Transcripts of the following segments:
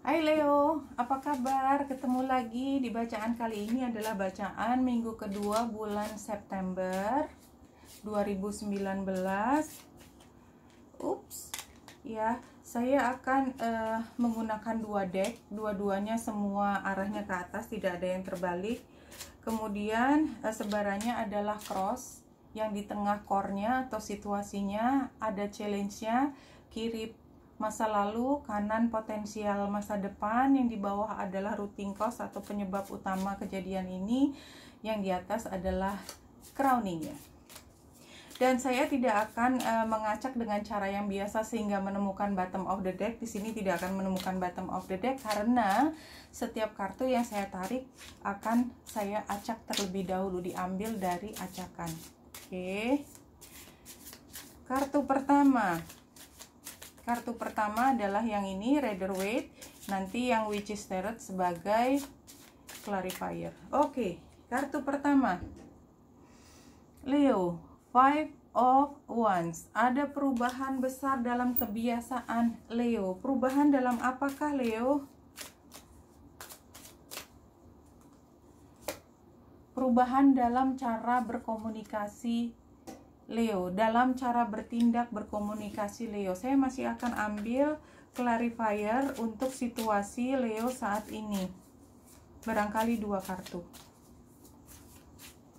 Hai Leo, apa kabar? Ketemu lagi di bacaan kali ini adalah bacaan minggu kedua bulan September 2019. Ups, ya saya akan uh, menggunakan dua deck, dua-duanya semua arahnya ke atas, tidak ada yang terbalik. Kemudian uh, sebarannya adalah cross, yang di tengah core atau situasinya ada challenge-nya, kiri masa lalu, kanan potensial masa depan, yang di bawah adalah rooting cause atau penyebab utama kejadian ini, yang di atas adalah crowningnya. Dan saya tidak akan e, mengacak dengan cara yang biasa sehingga menemukan bottom of the deck. Di sini tidak akan menemukan bottom of the deck karena setiap kartu yang saya tarik akan saya acak terlebih dahulu diambil dari acakan. Oke. Okay. Kartu pertama, Kartu pertama adalah yang ini, Rider Waite. Nanti yang which is tarot sebagai clarifier. Oke, kartu pertama. Leo, Five of Wands. Ada perubahan besar dalam kebiasaan Leo. Perubahan dalam apakah Leo? Perubahan dalam cara berkomunikasi Leo dalam cara bertindak berkomunikasi Leo. Saya masih akan ambil clarifier untuk situasi Leo saat ini. Barangkali dua kartu.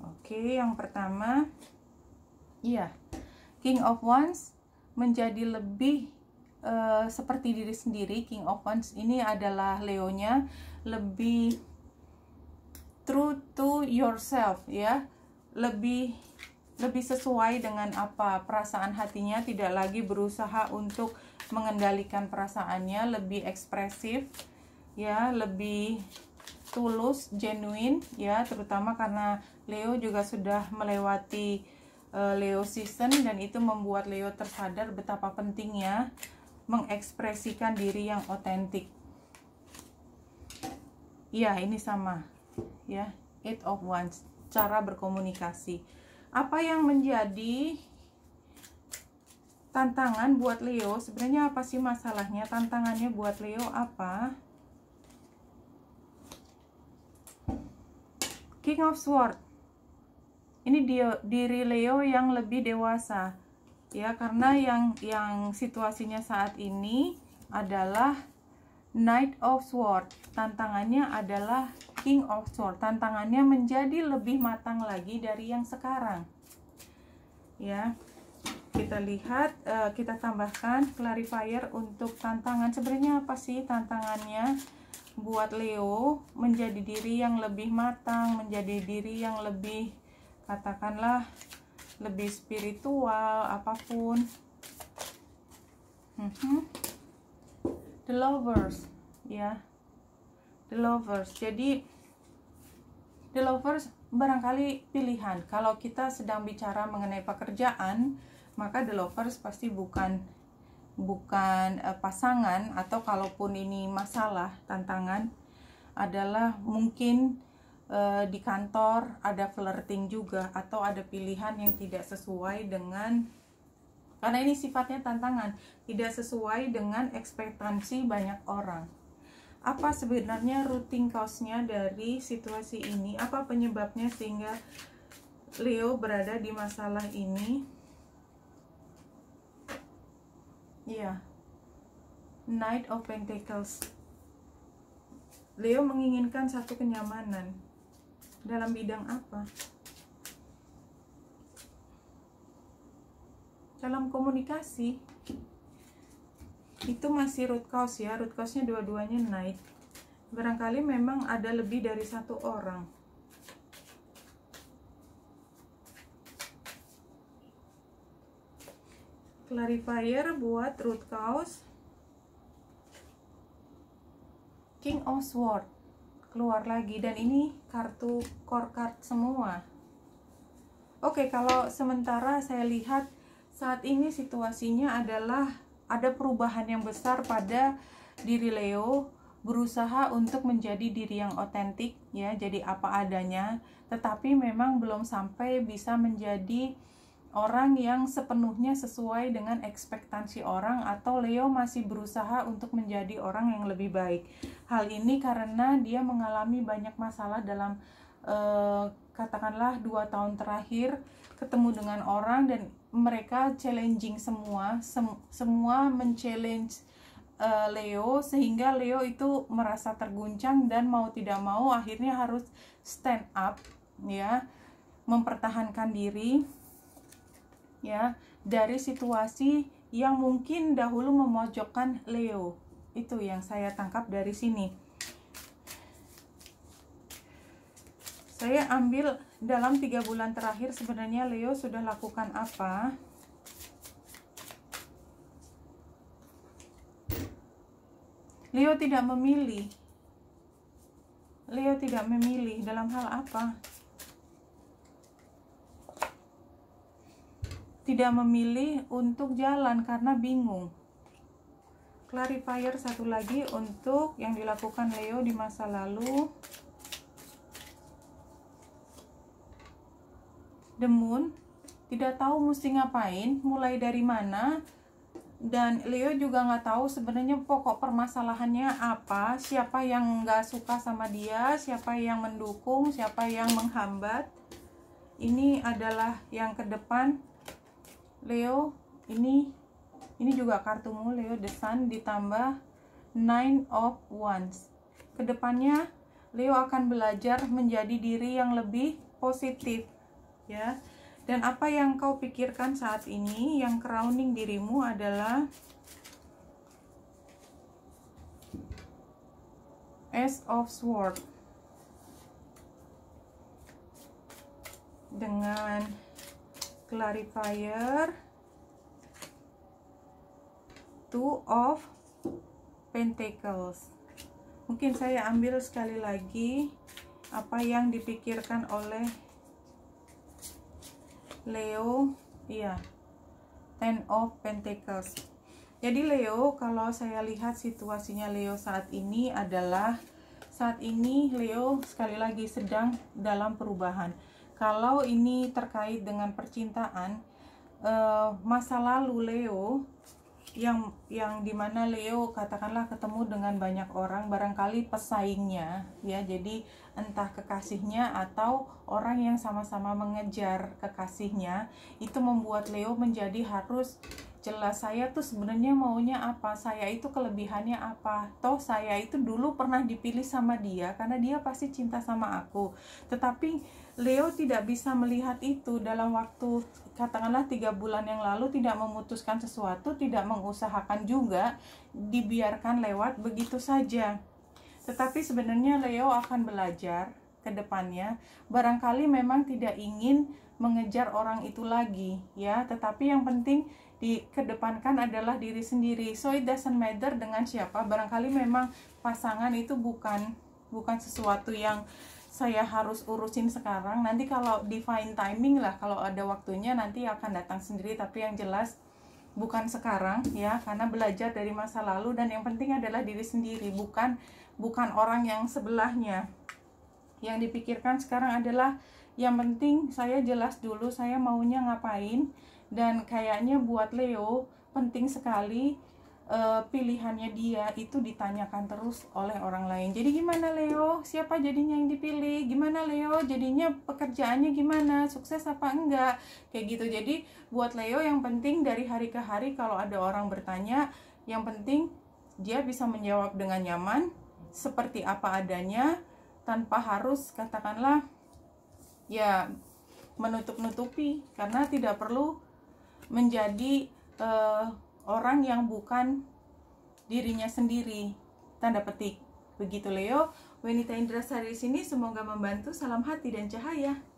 Oke, yang pertama iya. King of Wands menjadi lebih uh, seperti diri sendiri. King of Wands ini adalah Leonya lebih true to yourself ya. Lebih lebih sesuai dengan apa perasaan hatinya tidak lagi berusaha untuk mengendalikan perasaannya lebih ekspresif ya lebih tulus genuine ya terutama karena Leo juga sudah melewati uh, Leo season dan itu membuat Leo tersadar betapa pentingnya mengekspresikan diri yang otentik ya ini sama ya. Eight of ones cara berkomunikasi apa yang menjadi tantangan buat Leo sebenarnya apa sih masalahnya tantangannya buat Leo apa King of Sword ini dia diri Leo yang lebih dewasa ya karena yang yang situasinya saat ini adalah Knight of Sword. Tantangannya adalah King of Sword. Tantangannya menjadi lebih matang lagi dari yang sekarang. Ya. Kita lihat eh, kita tambahkan clarifier untuk tantangan. Sebenarnya apa sih tantangannya? Buat Leo menjadi diri yang lebih matang, menjadi diri yang lebih katakanlah lebih spiritual apapun. Mhm. The Lovers ya The Lovers jadi The Lovers barangkali pilihan kalau kita sedang bicara mengenai pekerjaan maka The Lovers pasti bukan bukan uh, pasangan atau kalaupun ini masalah tantangan adalah mungkin uh, di kantor ada flirting juga atau ada pilihan yang tidak sesuai dengan karena ini sifatnya tantangan, tidak sesuai dengan ekspektasi banyak orang. Apa sebenarnya rooting cause-nya dari situasi ini? Apa penyebabnya sehingga Leo berada di masalah ini? Iya. Knight of Pentacles. Leo menginginkan satu kenyamanan. Dalam bidang apa? dalam komunikasi itu masih root cause ya root cause nya dua-duanya naik barangkali memang ada lebih dari satu orang clarifier buat root cause King of Sword keluar lagi dan ini kartu core card semua oke kalau sementara saya lihat saat ini situasinya adalah ada perubahan yang besar pada diri Leo berusaha untuk menjadi diri yang otentik ya jadi apa adanya tetapi memang belum sampai bisa menjadi orang yang sepenuhnya sesuai dengan ekspektasi orang atau Leo masih berusaha untuk menjadi orang yang lebih baik hal ini karena dia mengalami banyak masalah dalam eh, katakanlah dua tahun terakhir ketemu dengan orang dan mereka challenging semua sem semua men eh, Leo sehingga Leo itu merasa terguncang dan mau tidak mau akhirnya harus stand up ya mempertahankan diri ya dari situasi yang mungkin dahulu memojokkan Leo itu yang saya tangkap dari sini saya ambil dalam tiga bulan terakhir sebenarnya Leo sudah lakukan apa Leo tidak memilih Leo tidak memilih dalam hal apa tidak memilih untuk jalan karena bingung clarifier satu lagi untuk yang dilakukan Leo di masa lalu the moon tidak tahu mesti ngapain mulai dari mana dan Leo juga nggak tahu sebenarnya pokok permasalahannya apa siapa yang nggak suka sama dia siapa yang mendukung siapa yang menghambat ini adalah yang ke depan Leo ini ini juga kartumu Leo the Sun ditambah Nine of Wands kedepannya Leo akan belajar menjadi diri yang lebih positif ya dan apa yang kau pikirkan saat ini yang crowning dirimu adalah Ace of Sword dengan clarifier Two of Pentacles mungkin saya ambil sekali lagi apa yang dipikirkan oleh Leo iya Ten of Pentacles jadi Leo kalau saya lihat situasinya Leo saat ini adalah saat ini Leo sekali lagi sedang dalam perubahan kalau ini terkait dengan percintaan eh, masa lalu Leo yang yang dimana Leo katakanlah ketemu dengan banyak orang barangkali pesaingnya ya jadi entah kekasihnya atau orang yang sama-sama mengejar kekasihnya itu membuat Leo menjadi harus jelas saya tuh sebenarnya maunya apa saya itu kelebihannya apa toh saya itu dulu pernah dipilih sama dia karena dia pasti cinta sama aku tetapi Leo tidak bisa melihat itu dalam waktu katakanlah tiga bulan yang lalu tidak memutuskan sesuatu, tidak mengusahakan juga, dibiarkan lewat begitu saja. Tetapi sebenarnya Leo akan belajar ke depannya, barangkali memang tidak ingin mengejar orang itu lagi, ya. Tetapi yang penting dikedepankan adalah diri sendiri. So it doesn't matter dengan siapa. Barangkali memang pasangan itu bukan bukan sesuatu yang saya harus urusin sekarang nanti kalau define timing lah kalau ada waktunya nanti akan datang sendiri tapi yang jelas bukan sekarang ya karena belajar dari masa lalu dan yang penting adalah diri sendiri bukan bukan orang yang sebelahnya yang dipikirkan sekarang adalah yang penting saya jelas dulu saya maunya ngapain dan kayaknya buat Leo penting sekali uh, pilihannya dia itu ditanyakan terus oleh orang lain. Jadi gimana Leo? Siapa jadinya yang dipilih? Gimana Leo? Jadinya pekerjaannya gimana? Sukses apa enggak? Kayak gitu. Jadi buat Leo yang penting dari hari ke hari kalau ada orang bertanya, yang penting dia bisa menjawab dengan nyaman seperti apa adanya tanpa harus katakanlah ya menutup-nutupi karena tidak perlu menjadi uh, orang yang bukan dirinya sendiri. Tanda petik. Begitu Leo, wanita Indra Sari sini semoga membantu salam hati dan cahaya.